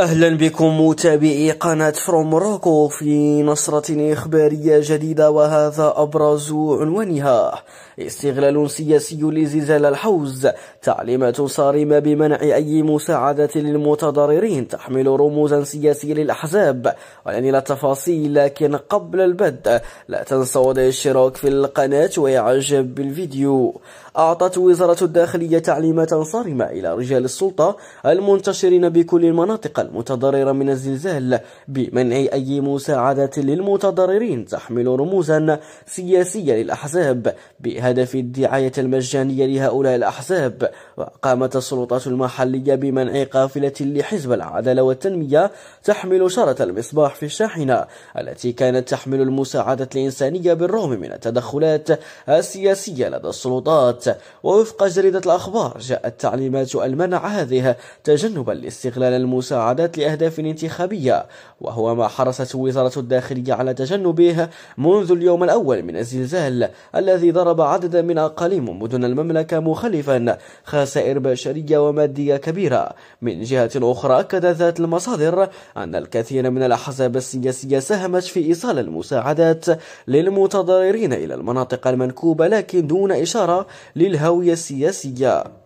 أهلا بكم متابعي قناة فروم موروكو في نصرة إخبارية جديدة وهذا أبرز عنوانها استغلال سياسي لزلزال الحوز تعليمات صارمة بمنع أي مساعدة للمتضررين تحمل رموزا سياسية للأحزاب ولن الى التفاصيل لكن قبل البدء لا تنسوا الاشتراك في القناة وإعجاب بالفيديو أعطت وزارة الداخلية تعليمات صارمة إلى رجال السلطة المنتشرين بكل المناطق المتضررة من الزلزال بمنع أي مساعدة للمتضررين تحمل رموزا سياسية للأحزاب بهدف الدعاية المجانية لهؤلاء الأحزاب وقامت السلطات المحلية بمنع قافلة لحزب العدالة والتنمية تحمل شرة المصباح في الشاحنة التي كانت تحمل المساعدة الإنسانية بالرغم من التدخلات السياسية لدى السلطات ووفق جريدة الأخبار جاءت تعليمات المنع هذه تجنبا لاستغلال المساعدة المساعدات لأهداف انتخابية وهو ما حرصت وزارة الداخلية على تجنبه منذ اليوم الأول من الزلزال الذي ضرب عددا من أقاليم ومدن المملكة مخلفا خسائر بشرية ومادية كبيرة من جهة أخرى أكد ذات المصادر أن الكثير من الأحزاب السياسية ساهمت في إيصال المساعدات للمتضررين إلى المناطق المنكوبة لكن دون إشارة للهوية السياسية